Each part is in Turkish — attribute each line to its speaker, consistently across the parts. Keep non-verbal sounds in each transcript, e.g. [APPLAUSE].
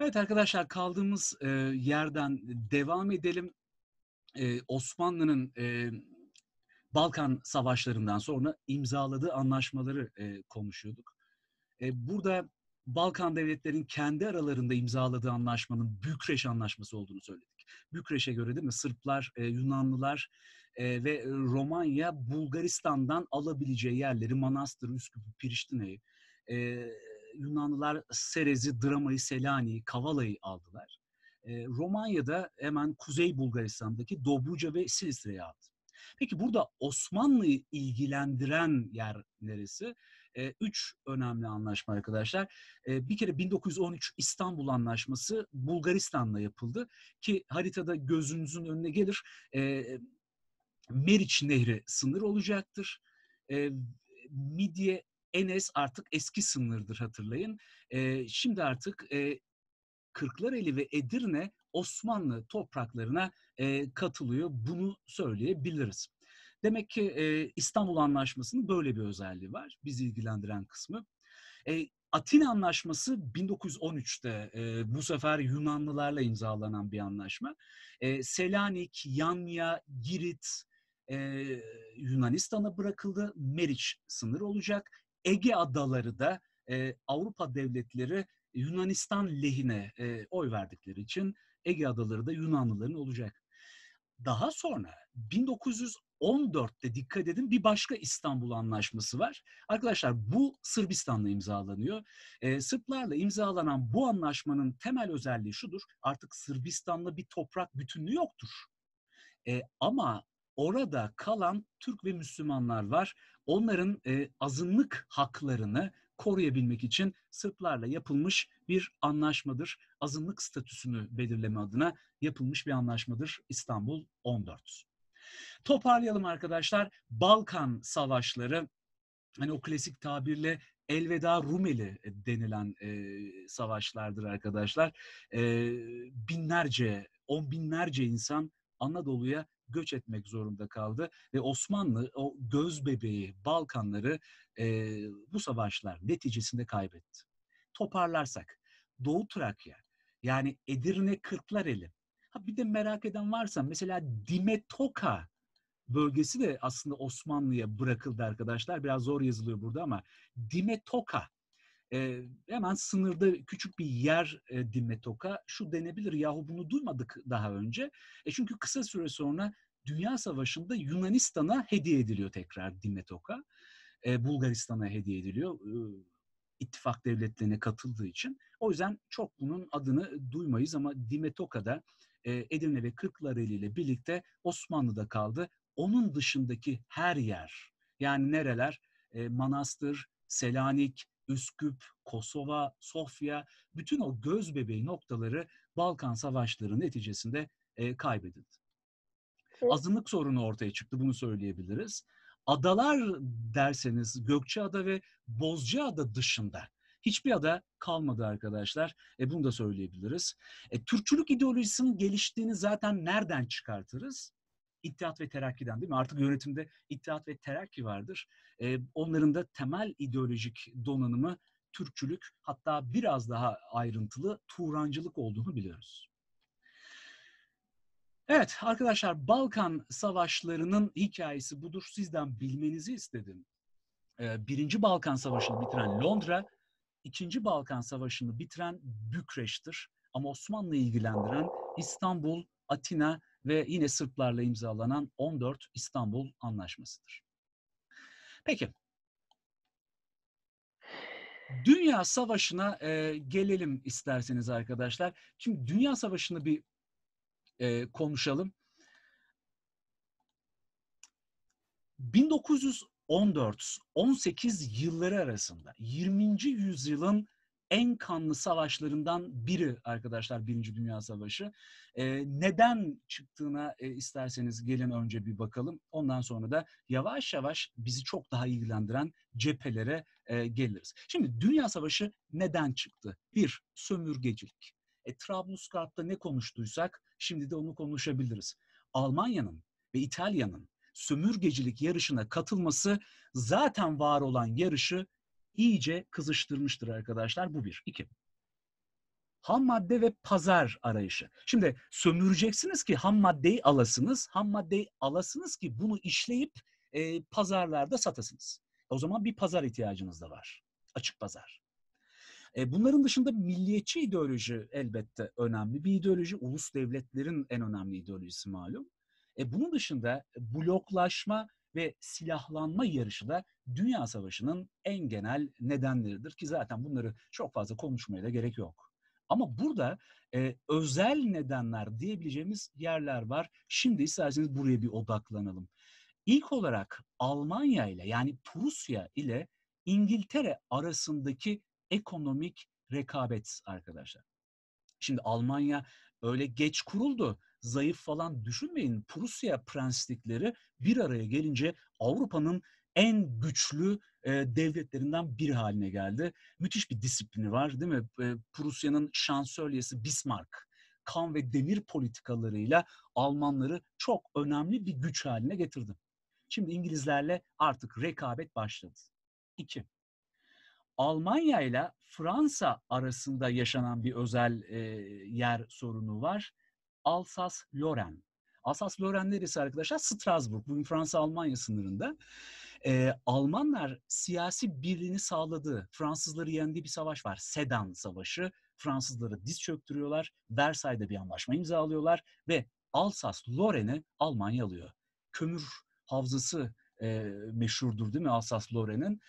Speaker 1: Evet arkadaşlar kaldığımız e, yerden devam edelim. E, Osmanlı'nın e, Balkan savaşlarından sonra imzaladığı anlaşmaları e, konuşuyorduk. E, burada Balkan devletlerin kendi aralarında imzaladığı anlaşmanın Bükreş Anlaşması olduğunu söyledik. Bükreş'e göre değil mi Sırplar, e, Yunanlılar e, ve Romanya Bulgaristan'dan alabileceği yerleri Manastır, Üsküp, Priştine'yi e, Yunanlılar Serez'i, Drama'yı, Selanik'i, Kavala'yı aldılar. E, Romanya'da hemen Kuzey Bulgaristan'daki Dobruca ve Silistre'yi aldı. Peki burada Osmanlı'yı ilgilendiren yer neresi? E, üç önemli anlaşma arkadaşlar. E, bir kere 1913 İstanbul Anlaşması Bulgaristan'la yapıldı ki haritada gözünüzün önüne gelir e, Meriç Nehri sınır olacaktır. E, Midye Enes artık eski sınırdır hatırlayın. E, şimdi artık e, Kırklareli ve Edirne Osmanlı topraklarına e, katılıyor. Bunu söyleyebiliriz. Demek ki e, İstanbul Anlaşması'nın böyle bir özelliği var. Bizi ilgilendiren kısmı. E, Atina Anlaşması 1913'te e, bu sefer Yunanlılarla imzalanan bir anlaşma. E, Selanik, Yanya, Girit, e, Yunanistan'a bırakıldı. Meriç sınır olacak. Ege adaları da e, Avrupa devletleri e, Yunanistan lehine e, oy verdikleri için Ege adaları da Yunanlıların olacak. Daha sonra 1914'te dikkat edin bir başka İstanbul Anlaşması var. Arkadaşlar bu Sırbistan'la imzalanıyor. Ee, Sırplarla imzalanan bu anlaşmanın temel özelliği şudur. Artık Sırbistan'la bir toprak bütünlüğü yoktur. Ee, ama orada kalan Türk ve Müslümanlar var onların e, azınlık haklarını koruyabilmek için Sırplarla yapılmış bir anlaşmadır. Azınlık statüsünü belirleme adına yapılmış bir anlaşmadır İstanbul 14. Toparlayalım arkadaşlar. Balkan Savaşları hani o klasik tabirle Elveda Rumeli denilen e, savaşlardır arkadaşlar. E, binlerce, on binlerce insan Anadolu'ya göç etmek zorunda kaldı ve Osmanlı o göz bebeği Balkanları e, bu savaşlar neticesinde kaybetti. Toparlarsak Doğu Trakya yani Edirne Kırklareli ha bir de merak eden varsa mesela Dimetoka bölgesi de aslında Osmanlı'ya bırakıldı arkadaşlar. Biraz zor yazılıyor burada ama Dimetoka e, hemen sınırda küçük bir yer e, Dimetok'a şu denebilir yahu bunu duymadık daha önce. E çünkü kısa süre sonra Dünya Savaşı'nda Yunanistan'a hediye ediliyor tekrar Dimetok'a. E, Bulgaristan'a hediye ediliyor. E, ittifak devletlerine katıldığı için. O yüzden çok bunun adını duymayız ama Dimetoka'da e, Edirne ve Kırklareli ile birlikte Osmanlı'da kaldı. Onun dışındaki her yer yani nereler? E, Manastır, Selanik, Üsküp, Kosova, Sofya, bütün o göz bebeği noktaları Balkan Savaşları neticesinde e, kaybedildi. Azınlık sorunu ortaya çıktı, bunu söyleyebiliriz. Adalar derseniz Gökçeada ve Bozcaada dışında hiçbir ada kalmadı arkadaşlar. E, bunu da söyleyebiliriz. E, Türkçülük ideolojisinin geliştiğini zaten nereden çıkartırız? İttihat ve Terakki'den değil mi? Artık yönetimde İttihat ve Terakki vardır. E, onların da temel ideolojik donanımı Türkçülük hatta biraz daha ayrıntılı Turancılık olduğunu biliyoruz. Evet arkadaşlar Balkan Savaşları'nın hikayesi budur. Sizden bilmenizi istedim. Birinci Balkan Savaşı'nı bitiren Londra, ikinci Balkan Savaşı'nı bitiren Bükreş'tir. Ama Osmanlı ilgilendiren İstanbul, Atina ve yine Sırplarla imzalanan 14 İstanbul Anlaşması'dır. Peki. Dünya Savaşı'na e, gelelim isterseniz arkadaşlar. Şimdi Dünya Savaşı'nı bir e, konuşalım. 1914-18 yılları arasında 20. yüzyılın en kanlı savaşlarından biri arkadaşlar Birinci Dünya Savaşı. E, neden çıktığına e, isterseniz gelin önce bir bakalım. Ondan sonra da yavaş yavaş bizi çok daha ilgilendiren cephelere e, geliriz. Şimdi Dünya Savaşı neden çıktı? Bir, sömürgecilik. E, Trablusgarp'ta ne konuştuysak şimdi de onu konuşabiliriz. Almanya'nın ve İtalya'nın sömürgecilik yarışına katılması zaten var olan yarışı iyice kızıştırmıştır arkadaşlar. Bu bir. İki. Ham madde ve pazar arayışı. Şimdi sömüreceksiniz ki ham maddeyi alasınız. Ham maddeyi alasınız ki bunu işleyip e, pazarlarda satasınız. E, o zaman bir pazar ihtiyacınız da var. Açık pazar. E, bunların dışında milliyetçi ideoloji elbette önemli bir ideoloji. Ulus devletlerin en önemli ideolojisi malum. E, bunun dışında bloklaşma ve silahlanma yarışı da Dünya Savaşı'nın en genel nedenleridir ki zaten bunları çok fazla konuşmaya da gerek yok. Ama burada e, özel nedenler diyebileceğimiz yerler var. Şimdi isterseniz buraya bir odaklanalım. İlk olarak Almanya ile yani Prusya ile İngiltere arasındaki ekonomik rekabet arkadaşlar. Şimdi Almanya öyle geç kuruldu. Zayıf falan düşünmeyin. Prusya prenslikleri bir araya gelince Avrupa'nın en güçlü e, devletlerinden bir haline geldi. Müthiş bir disiplini var değil mi? E, Prusya'nın şansölyesi Bismarck kan ve demir politikalarıyla Almanları çok önemli bir güç haline getirdi. Şimdi İngilizlerle artık rekabet başladı. 2. Almanya ile Fransa arasında yaşanan bir özel e, yer sorunu var. Alsas-Loren. Alsas-Loren neresi arkadaşlar? Strasbourg. Bugün Fransa-Almanya sınırında. E, Almanlar siyasi birliğini sağladı. Fransızları yendiği bir savaş var. Sedan Savaşı. Fransızları diz çöktürüyorlar. Versay'da bir anlaşma imzalıyorlar ve Alsas-Loren'i Almanya alıyor. Kömür havzası e, meşhurdur değil mi alsace Lorraine'in?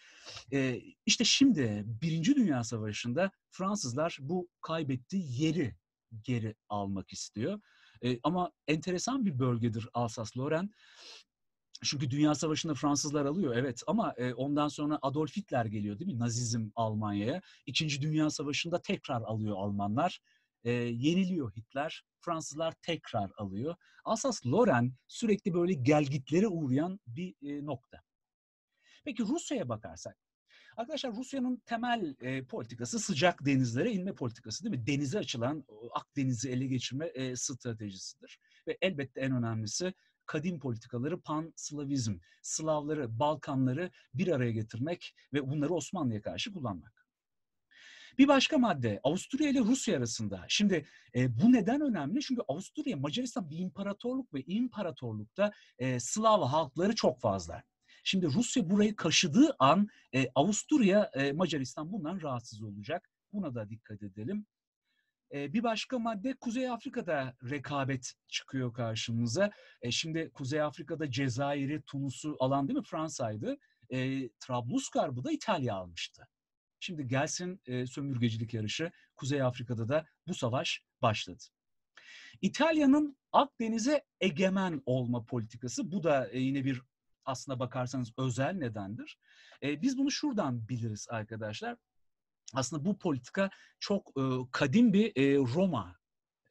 Speaker 1: E, işte şimdi Birinci Dünya Savaşı'nda Fransızlar bu kaybettiği yeri geri almak istiyor. E, ama enteresan bir bölgedir alsace lorraine Çünkü Dünya Savaşı'nda Fransızlar alıyor evet ama e, ondan sonra Adolf Hitler geliyor değil mi? Nazizm Almanya'ya. İkinci Dünya Savaşı'nda tekrar alıyor Almanlar e, yeniliyor Hitler. Fransızlar tekrar alıyor. Alsas-Loren sürekli böyle gelgitlere uğrayan bir e, nokta. Peki Rusya'ya bakarsak. Arkadaşlar Rusya'nın temel e, politikası sıcak denizlere inme politikası değil mi? Denize açılan Akdeniz'i ele geçirme e, stratejisidir. Ve elbette en önemlisi kadim politikaları pan-Slavizm. Slavları, Balkanları bir araya getirmek ve bunları Osmanlı'ya karşı kullanmak. Bir başka madde Avusturya ile Rusya arasında. Şimdi e, bu neden önemli? Çünkü Avusturya Macaristan bir imparatorluk ve imparatorlukta e, Slav halkları çok fazla. Şimdi Rusya burayı kaşıdığı an e, Avusturya, e, Macaristan bundan rahatsız olacak. Buna da dikkat edelim. E, bir başka madde Kuzey Afrika'da rekabet çıkıyor karşımıza. E şimdi Kuzey Afrika'da Cezayir'i, Tunus'u alan değil mi Fransa'ydı. E, Trablusgarb'ı da İtalya almıştı. Şimdi gelsin e, sömürgecilik yarışı. Kuzey Afrika'da da bu savaş başladı. İtalya'nın Akdeniz'e egemen olma politikası bu da e, yine bir aslına bakarsanız özel nedendir. E, biz bunu şuradan biliriz arkadaşlar. Aslında bu politika çok e, kadim bir e, Roma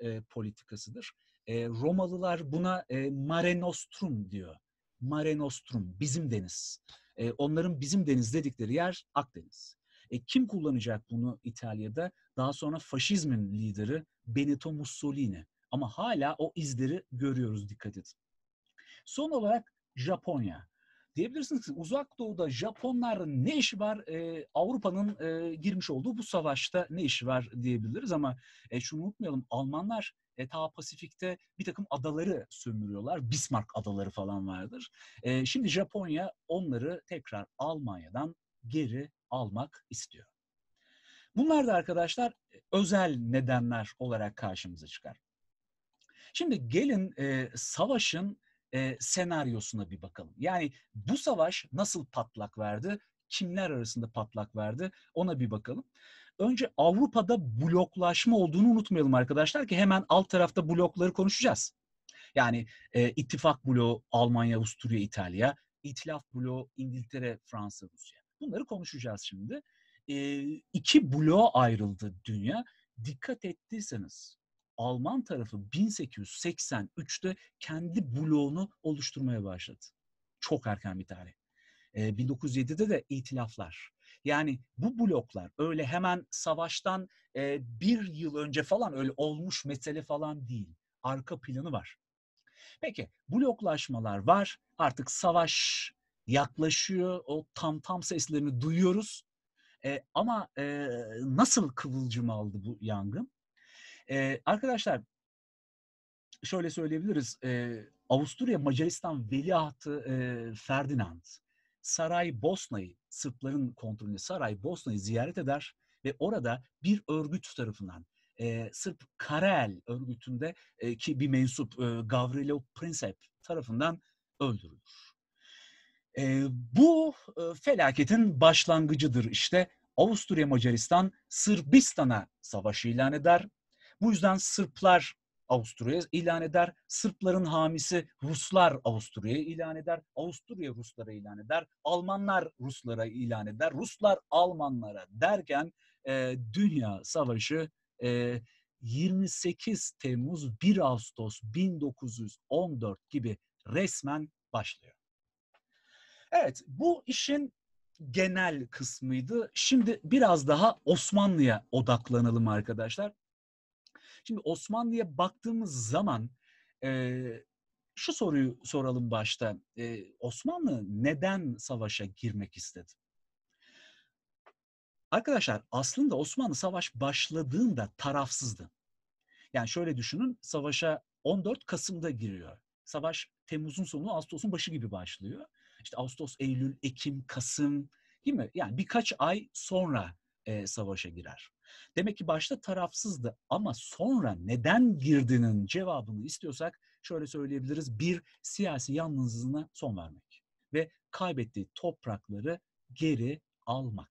Speaker 1: e, politikasıdır. E, Romalılar buna e, Mare Nostrum diyor. Mare Nostrum, bizim deniz. E, onların bizim deniz dedikleri yer Akdeniz. E, kim kullanacak bunu İtalya'da? Daha sonra faşizmin lideri Benito Mussolini. Ama hala o izleri görüyoruz dikkat edin. Son olarak Japonya. Diyebilirsiniz ki uzak doğuda Japonların ne işi var? E, Avrupa'nın e, girmiş olduğu bu savaşta ne işi var diyebiliriz ama e, şunu unutmayalım Almanlar e, ta Pasifik'te bir takım adaları sömürüyorlar. Bismarck adaları falan vardır. E, şimdi Japonya onları tekrar Almanya'dan geri almak istiyor. Bunlar da arkadaşlar e, özel nedenler olarak karşımıza çıkar. Şimdi gelin e, savaşın e, senaryosuna bir bakalım. Yani bu savaş nasıl patlak verdi? Kimler arasında patlak verdi? Ona bir bakalım. Önce Avrupa'da bloklaşma olduğunu unutmayalım arkadaşlar ki hemen alt tarafta blokları konuşacağız. Yani e, ittifak bloğu Almanya, Avusturya, İtalya, İtilaf bloğu İngiltere, Fransa, Rusya. Bunları konuşacağız şimdi. E, iki bloğa ayrıldı dünya. Dikkat ettiyseniz Alman tarafı 1883'te kendi bloğunu oluşturmaya başladı. Çok erken bir tarih. E, 1907'de de itilaflar. Yani bu bloklar öyle hemen savaştan e, bir yıl önce falan öyle olmuş mesele falan değil. Arka planı var. Peki bloklaşmalar var. Artık savaş yaklaşıyor. O tam tam seslerini duyuyoruz. E, ama e, nasıl kıvılcım aldı bu yangın? E, arkadaşlar şöyle söyleyebiliriz. E, Avusturya Macaristan Veliahtı e, Ferdinand Saray Bosna'yı Sırpların kontrolünde Saray Bosna'yı ziyaret eder ve orada bir örgüt tarafından e, Sırp Karel örgütünde e, ki bir mensup e, Gavrilo Princip tarafından öldürülür. E, bu e, felaketin başlangıcıdır işte. Avusturya Macaristan Sırbistan'a savaşı ilan eder. Bu yüzden Sırplar Avusturya ilan eder. Sırpların hamisi Ruslar Avusturya'ya ilan eder. Avusturya Ruslara ilan eder. Almanlar Ruslara ilan eder. Ruslar Almanlara derken e, Dünya Savaşı e, 28 Temmuz 1 Ağustos 1914 gibi resmen başlıyor. Evet bu işin genel kısmıydı. Şimdi biraz daha Osmanlı'ya odaklanalım arkadaşlar. Şimdi Osmanlı'ya baktığımız zaman e, şu soruyu soralım başta. E, Osmanlı neden savaşa girmek istedi? Arkadaşlar aslında Osmanlı savaş başladığında tarafsızdı. Yani şöyle düşünün savaşa 14 Kasım'da giriyor. Savaş Temmuz'un sonu Ağustos'un başı gibi başlıyor işte Ağustos, Eylül, Ekim, Kasım değil mi? Yani birkaç ay sonra e, savaşa girer. Demek ki başta tarafsızdı ama sonra neden girdiğinin cevabını istiyorsak şöyle söyleyebiliriz. Bir, siyasi yalnızlığına son vermek ve kaybettiği toprakları geri almak.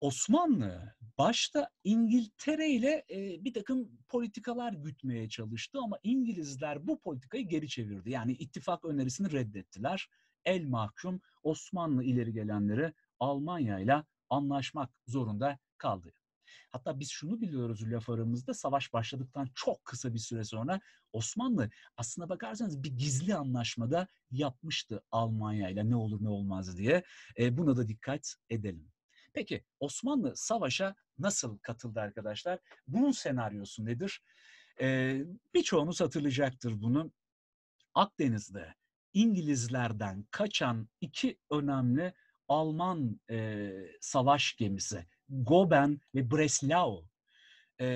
Speaker 1: Osmanlı başta İngiltere ile e, bir takım politikalar gütmeye çalıştı ama İngilizler bu politikayı geri çevirdi. Yani ittifak önerisini reddettiler el mahkum Osmanlı ileri gelenleri Almanya ile anlaşmak zorunda kaldı. Hatta biz şunu biliyoruz laf aramızda savaş başladıktan çok kısa bir süre sonra Osmanlı aslına bakarsanız bir gizli anlaşmada yapmıştı Almanya ile ne olur ne olmaz diye. E, buna da dikkat edelim. Peki Osmanlı savaşa nasıl katıldı arkadaşlar? Bunun senaryosu nedir? E, birçoğunuz hatırlayacaktır bunu. Akdeniz'de İngilizlerden kaçan iki önemli Alman e, savaş gemisi Goben ve Breslau e,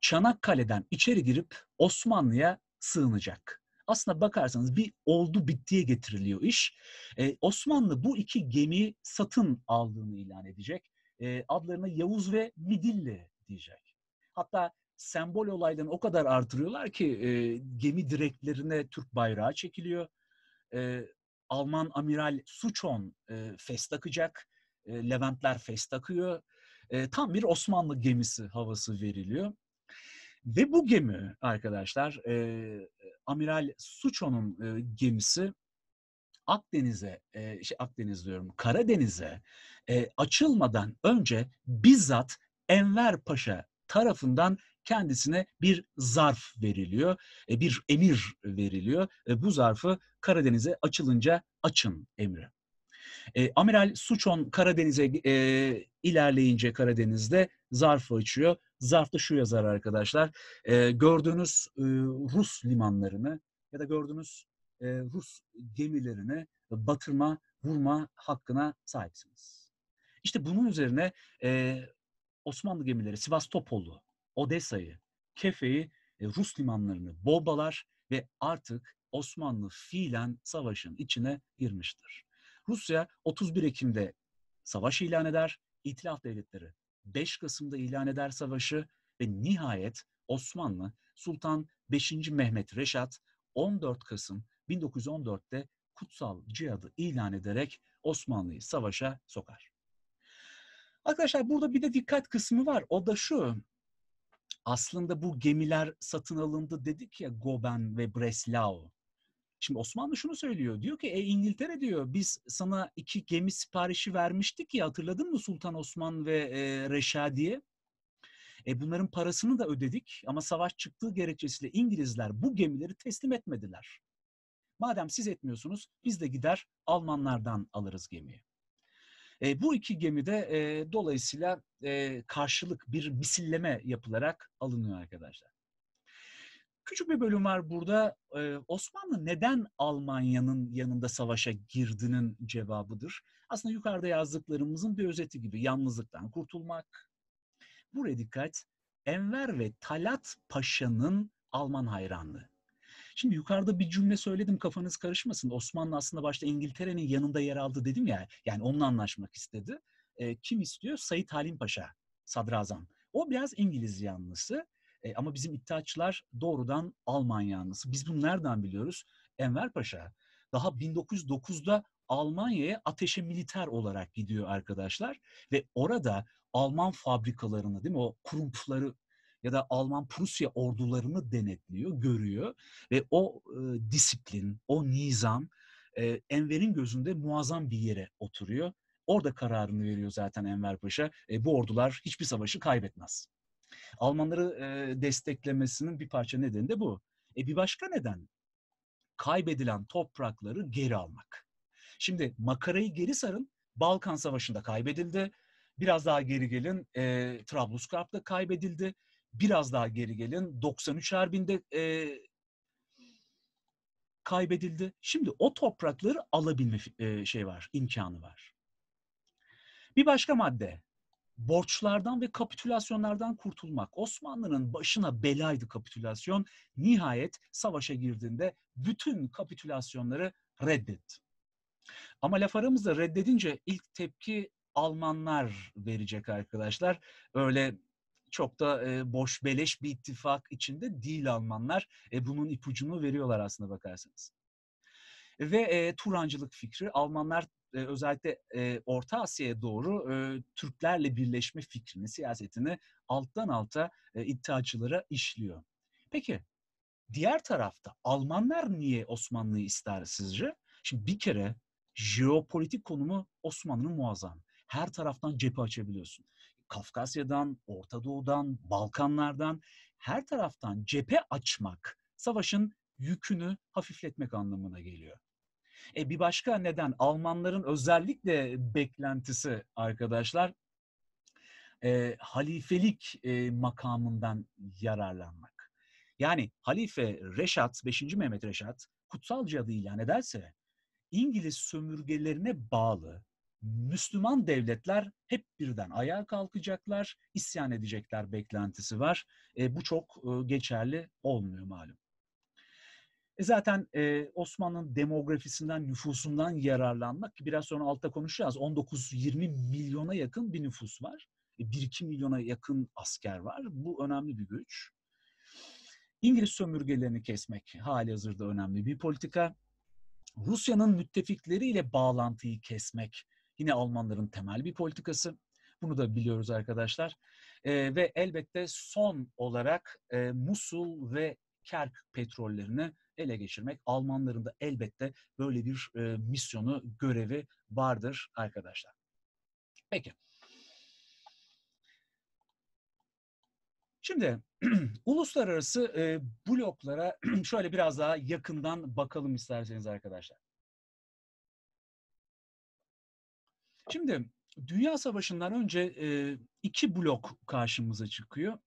Speaker 1: Çanakkale'den içeri girip Osmanlı'ya sığınacak. Aslında bakarsanız bir oldu bittiye getiriliyor iş. E, Osmanlı bu iki gemiyi satın aldığını ilan edecek. E, adlarına Yavuz ve Midilli diyecek. Hatta sembol olaylarını o kadar artırıyorlar ki e, gemi direklerine Türk bayrağı çekiliyor. E, Alman amiral Suçon e, fes takacak. E, Leventler fes takıyor. E, tam bir Osmanlı gemisi havası veriliyor. Ve bu gemi arkadaşlar e, Amiral Suço'nun e, gemisi Akdeniz'e, e, şey Akdeniz diyorum Karadeniz'e e, açılmadan önce bizzat Enver Paşa tarafından kendisine bir zarf veriliyor, e, bir emir veriliyor. E, bu zarfı Karadeniz'e açılınca açın emri. E, amiral Suçon Karadeniz'e e, ilerleyince Karadeniz'de zarfı açıyor. Zarfta şu yazar arkadaşlar. E, gördüğünüz e, Rus limanlarını ya da gördüğünüz e, Rus gemilerini batırma, vurma hakkına sahipsiniz. İşte bunun üzerine e, Osmanlı gemileri Sivas Sivastopol'u Odessa'yı, Kefe'yi, e, Rus limanlarını bombalar ve artık Osmanlı fiilen savaşın içine girmiştir. Rusya 31 Ekim'de savaş ilan eder, İtilaf Devletleri 5 Kasım'da ilan eder savaşı ve nihayet Osmanlı Sultan 5. Mehmet Reşat 14 Kasım 1914'te kutsal cihadı ilan ederek Osmanlı'yı savaşa sokar. Arkadaşlar burada bir de dikkat kısmı var. O da şu aslında bu gemiler satın alındı dedik ya Goben ve Breslau. Şimdi Osmanlı şunu söylüyor. Diyor ki e, İngiltere diyor biz sana iki gemi siparişi vermiştik ya hatırladın mı Sultan Osman ve e, Reşadiye? E, bunların parasını da ödedik ama savaş çıktığı gerekçesiyle İngilizler bu gemileri teslim etmediler. Madem siz etmiyorsunuz biz de gider Almanlardan alırız gemiyi. E, bu iki gemide e, dolayısıyla e, karşılık bir misilleme yapılarak alınıyor arkadaşlar. Küçük bir bölüm var burada. Ee, Osmanlı neden Almanya'nın yanında savaşa girdinin cevabıdır. Aslında yukarıda yazdıklarımızın bir özeti gibi yalnızlıktan kurtulmak. Buraya dikkat. Enver ve Talat Paşa'nın Alman hayranlığı. Şimdi yukarıda bir cümle söyledim kafanız karışmasın. Osmanlı aslında başta İngiltere'nin yanında yer aldı dedim ya. Yani onunla anlaşmak istedi. E, kim istiyor? Sayit Halim Paşa, sadrazam. O biraz İngiliz yanlısı. E, ama bizim iddiaçılar doğrudan Alman yanlısı. Biz bunu nereden biliyoruz? Enver Paşa daha 1909'da Almanya'ya ateşe militer olarak gidiyor arkadaşlar ve orada Alman fabrikalarını değil mi o kurumpları ya da Alman Prusya ordularını denetliyor, görüyor ve o e, disiplin, o nizam e, Enver'in gözünde muazzam bir yere oturuyor. Orada kararını veriyor zaten Enver Paşa. E, bu ordular hiçbir savaşı kaybetmez. Almanları e, desteklemesinin bir parça nedeni de bu. E, bir başka neden kaybedilen toprakları geri almak. Şimdi makarayı geri sarın. Balkan Savaşı'nda kaybedildi. Biraz daha geri gelin. E, Trablusgarp'ta kaybedildi biraz daha geri gelin. 93 Harbi'nde e, kaybedildi. Şimdi o toprakları alabilme e, şey var, imkanı var. Bir başka madde borçlardan ve kapitülasyonlardan kurtulmak. Osmanlı'nın başına belaydı kapitülasyon. Nihayet savaşa girdiğinde bütün kapitülasyonları reddetti. Ama laf aramızda reddedince ilk tepki Almanlar verecek arkadaşlar. Öyle çok da e, boş beleş bir ittifak içinde değil Almanlar. E, bunun ipucunu veriyorlar aslında bakarsanız. Ve e, Turancılık fikri Almanlar e, özellikle e, Orta Asya'ya doğru e, Türklerle birleşme fikrini, siyasetini alttan alta e, iddiaçılara işliyor. Peki diğer tarafta Almanlar niye Osmanlı'yı ister sizce? Şimdi bir kere jeopolitik konumu Osmanlı'nın muazzam. Her taraftan cephe açabiliyorsun. Kafkasya'dan, Orta Doğu'dan, Balkanlardan her taraftan cephe açmak savaşın yükünü hafifletmek anlamına geliyor. E bir başka neden Almanların özellikle beklentisi arkadaşlar e, halifelik e, makamından yararlanmak. Yani halife Reşat, 5. Mehmet Reşat kutsal cihadı ilan ederse İngiliz sömürgelerine bağlı Müslüman devletler hep birden ayağa kalkacaklar, isyan edecekler beklentisi var. E, bu çok e, geçerli olmuyor malum. E zaten e, Osmanlı'nın demografisinden, nüfusundan yararlanmak biraz sonra altta konuşacağız. 19-20 milyona yakın bir nüfus var. E, 1-2 milyona yakın asker var. Bu önemli bir güç. İngiliz sömürgelerini kesmek hali hazırda önemli bir politika. Rusya'nın müttefikleriyle bağlantıyı kesmek Yine Almanların temel bir politikası. Bunu da biliyoruz arkadaşlar. E, ve elbette son olarak e, Musul ve Kerk petrollerini ele geçirmek. Almanların da elbette böyle bir e, misyonu, görevi vardır arkadaşlar. Peki. Şimdi [CLEARS THROAT] uluslararası e, bloklara [CLEARS THROAT] şöyle biraz daha yakından bakalım isterseniz arkadaşlar. Şimdi Dünya Savaşı'ndan önce e, iki blok karşımıza çıkıyor.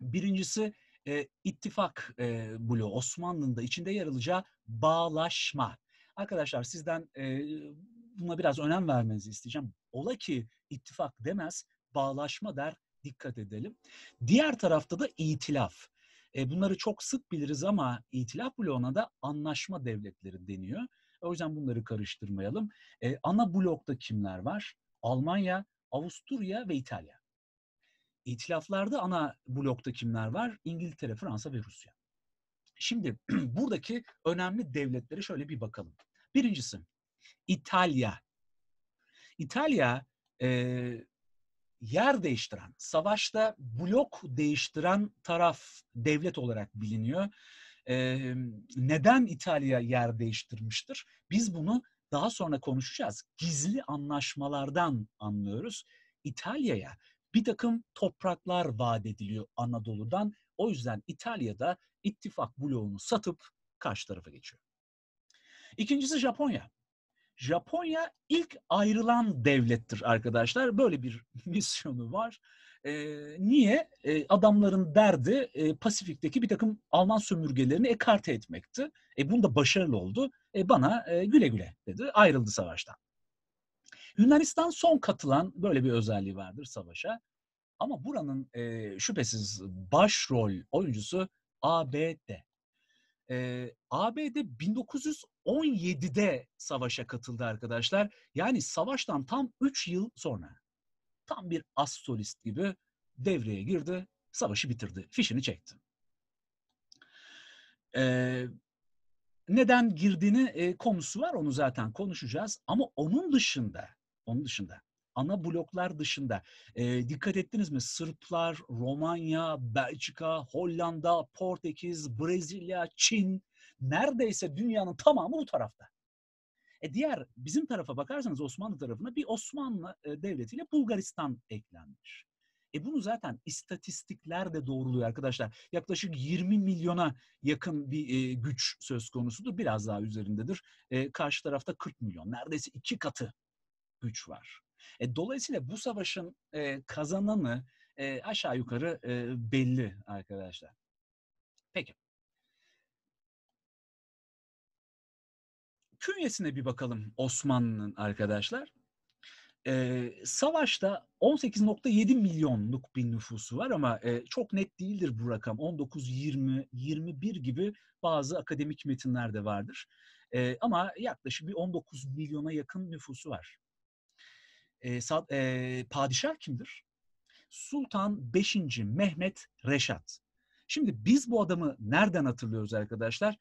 Speaker 1: Birincisi e, ittifak e, bloğu, Osmanlı'nın da içinde yer alacağı bağlaşma. Arkadaşlar sizden e, buna biraz önem vermenizi isteyeceğim. Ola ki ittifak demez, bağlaşma der, dikkat edelim. Diğer tarafta da itilaf. E, bunları çok sık biliriz ama itilaf bloğuna da anlaşma devletleri deniyor. O yüzden bunları karıştırmayalım. E, ana blokta kimler var? Almanya, Avusturya ve İtalya. İtilaflarda ana blokta kimler var? İngiltere, Fransa ve Rusya. Şimdi [CLEARS THROAT] buradaki önemli devletlere şöyle bir bakalım. Birincisi İtalya. İtalya e, yer değiştiren, savaşta blok değiştiren taraf devlet olarak biliniyor e, neden İtalya yer değiştirmiştir? Biz bunu daha sonra konuşacağız. Gizli anlaşmalardan anlıyoruz. İtalya'ya bir takım topraklar vaat ediliyor Anadolu'dan. O yüzden İtalya'da ittifak bloğunu satıp karşı tarafa geçiyor. İkincisi Japonya. Japonya ilk ayrılan devlettir arkadaşlar. Böyle bir [LAUGHS] misyonu var. E, niye? E, adamların derdi e, Pasifik'teki bir takım Alman sömürgelerini ekarte etmekti. E, bunda başarılı oldu. E, bana e, güle güle dedi. Ayrıldı savaştan. Yunanistan son katılan böyle bir özelliği vardır savaşa. Ama buranın e, şüphesiz başrol oyuncusu ABD. E, ABD 1917'de savaşa katıldı arkadaşlar. Yani savaştan tam 3 yıl sonra tam bir as solist gibi devreye girdi, savaşı bitirdi, fişini çekti. Ee, neden girdiğini e, konusu var, onu zaten konuşacağız. Ama onun dışında, onun dışında, ana bloklar dışında e, dikkat ettiniz mi? Sırplar, Romanya, Belçika, Hollanda, Portekiz, Brezilya, Çin, neredeyse dünyanın tamamı bu tarafta. E diğer bizim tarafa bakarsanız Osmanlı tarafına bir Osmanlı e, devletiyle Bulgaristan eklenmiş. E bunu zaten istatistikler de doğruluyor arkadaşlar. Yaklaşık 20 milyona yakın bir e, güç söz konusudur. Biraz daha üzerindedir. E, karşı tarafta 40 milyon. Neredeyse iki katı güç var. E, dolayısıyla bu savaşın e, kazananı e, aşağı yukarı e, belli arkadaşlar. Peki. künyesine bir bakalım Osmanlı'nın arkadaşlar. Ee, savaşta 18.7 milyonluk bir nüfusu var ama e, çok net değildir bu rakam. 19, 20, 21 gibi bazı akademik metinlerde vardır. E, ama yaklaşık bir 19 milyona yakın nüfusu var. E, ee, sad, e, padişah kimdir? Sultan 5. Mehmet Reşat. Şimdi biz bu adamı nereden hatırlıyoruz arkadaşlar?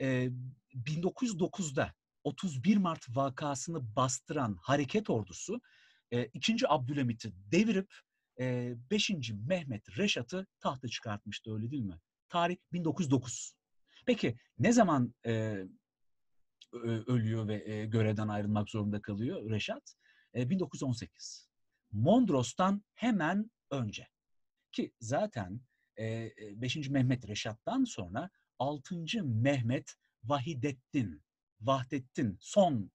Speaker 1: E, ee, 1909'da 31 Mart vakasını bastıran hareket ordusu 2. E, Abdülhamit'i devirip 5. E, Mehmet Reşat'ı tahta çıkartmıştı öyle değil mi? Tarih 1909. Peki ne zaman e, ölüyor ve görevden ayrılmak zorunda kalıyor Reşat? 1918. Mondros'tan hemen önce. Ki zaten 5. Mehmet Reşat'tan sonra 6. Mehmet Vahidettin Vahdettin son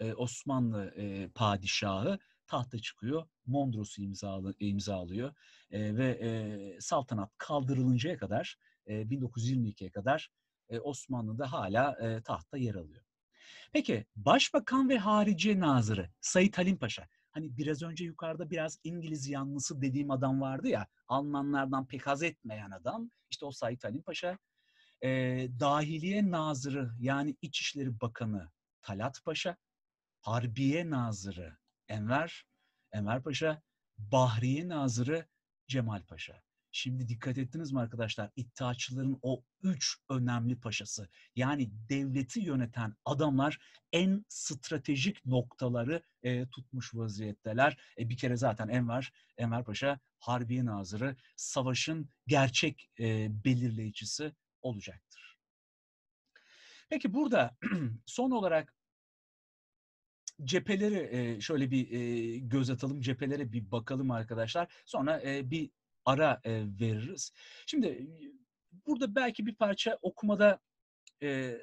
Speaker 1: e, Osmanlı e, padişahı tahta çıkıyor. Mondros'u imzalı, imzalıyor e, ve e, saltanat kaldırılıncaya kadar e, 1922'ye kadar e, Osmanlı'da hala e, tahtta yer alıyor. Peki Başbakan ve Hariciye Nazırı Sayit Halim Paşa. Hani biraz önce yukarıda biraz İngiliz yanlısı dediğim adam vardı ya. Almanlardan pek haz etmeyen adam. işte o Sayit Halim Paşa e, Dahiliye Nazırı yani İçişleri Bakanı Talat Paşa, Harbiye Nazırı Enver, Enver Paşa, Bahriye Nazırı Cemal Paşa. Şimdi dikkat ettiniz mi arkadaşlar? İttihatçıların o üç önemli paşası yani devleti yöneten adamlar en stratejik noktaları e, tutmuş vaziyetteler. E, bir kere zaten Enver, Enver Paşa Harbiye Nazırı, savaşın gerçek e, belirleyicisi olacaktır. Peki burada [CLEARS THROAT] son olarak cepheleri e, şöyle bir e, göz atalım, cephelere bir bakalım arkadaşlar. Sonra e, bir ara veririz. Şimdi burada belki bir parça okumada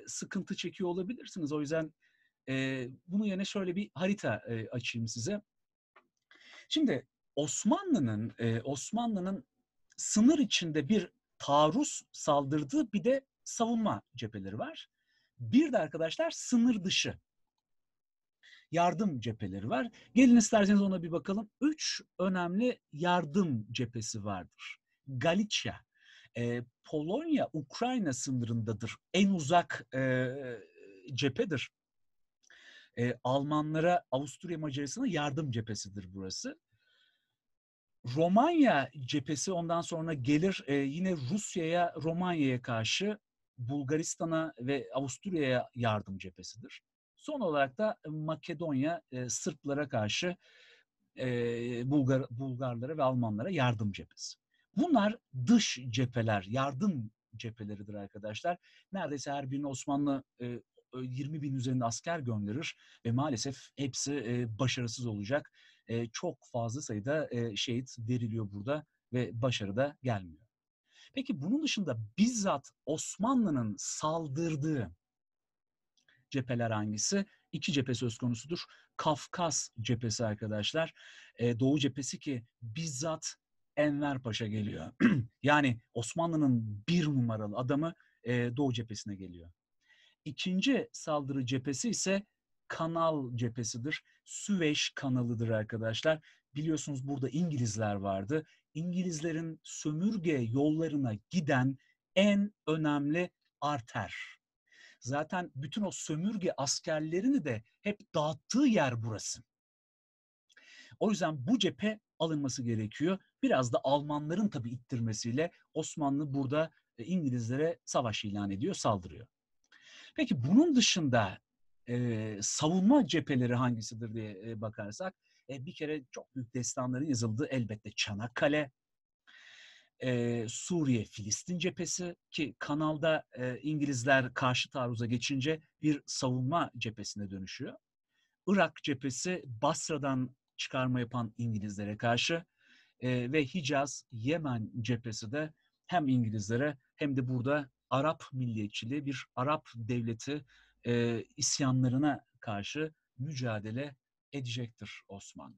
Speaker 1: sıkıntı çekiyor olabilirsiniz. O yüzden bunun yerine şöyle bir harita açayım size. Şimdi Osmanlı'nın Osmanlı'nın sınır içinde bir taarruz saldırdığı bir de savunma cepheleri var. Bir de arkadaşlar sınır dışı yardım cepheleri var. Gelin isterseniz ona bir bakalım. Üç önemli yardım cephesi vardır. Galicia, e, Polonya-Ukrayna sınırındadır. En uzak e, cephedir. E, Almanlara, Avusturya Macaristan'a yardım cephesidir burası. Romanya cephesi ondan sonra gelir e, yine Rusya'ya, Romanya'ya karşı Bulgaristan'a ve Avusturya'ya yardım cephesidir. Son olarak da Makedonya e, Sırplara karşı e, Bulgar, Bulgarlara ve Almanlara yardım cephesi. Bunlar dış cepheler, yardım cepheleridir arkadaşlar. Neredeyse her birine Osmanlı e, 20 e, bin üzerinde asker gönderir ve maalesef hepsi e, başarısız olacak e, çok fazla sayıda e, şehit veriliyor burada ve başarı da gelmiyor. Peki bunun dışında bizzat Osmanlı'nın saldırdığı cepheler hangisi? İki cephe söz konusudur. Kafkas cephesi arkadaşlar. E, Doğu cephesi ki bizzat Enver Paşa geliyor. [CLEARS THROAT] yani Osmanlı'nın bir numaralı adamı e, Doğu cephesine geliyor. İkinci saldırı cephesi ise kanal cephesidir. Süveyş kanalıdır arkadaşlar. Biliyorsunuz burada İngilizler vardı. İngilizlerin sömürge yollarına giden en önemli arter. Zaten bütün o sömürge askerlerini de hep dağıttığı yer burası. O yüzden bu cephe alınması gerekiyor. Biraz da Almanların tabii ittirmesiyle Osmanlı burada e, İngilizlere savaş ilan ediyor, saldırıyor. Peki bunun dışında e, savunma cepheleri hangisidir diye e, bakarsak e, bir kere çok büyük destanların yazıldığı elbette Çanakkale, e, Suriye Filistin cephesi ki kanalda e, İngilizler karşı taarruza geçince bir savunma cephesine dönüşüyor. Irak cephesi Basra'dan çıkarma yapan İngilizlere karşı e, ve Hicaz Yemen cephesi de hem İngilizlere hem de burada Arap milliyetçiliği bir Arap devleti e, isyanlarına karşı mücadele edecektir Osmanlı.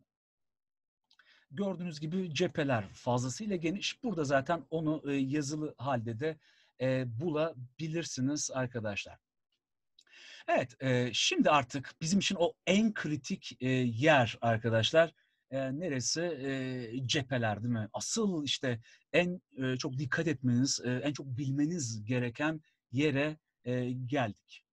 Speaker 1: Gördüğünüz gibi cepheler fazlasıyla geniş. Burada zaten onu e, yazılı halde de e, bulabilirsiniz arkadaşlar. Evet, e, şimdi artık bizim için o en kritik e, yer arkadaşlar e, neresi? E, cepheler değil mi? Asıl işte en e, çok dikkat etmeniz, e, en çok bilmeniz gereken yere e, geldik.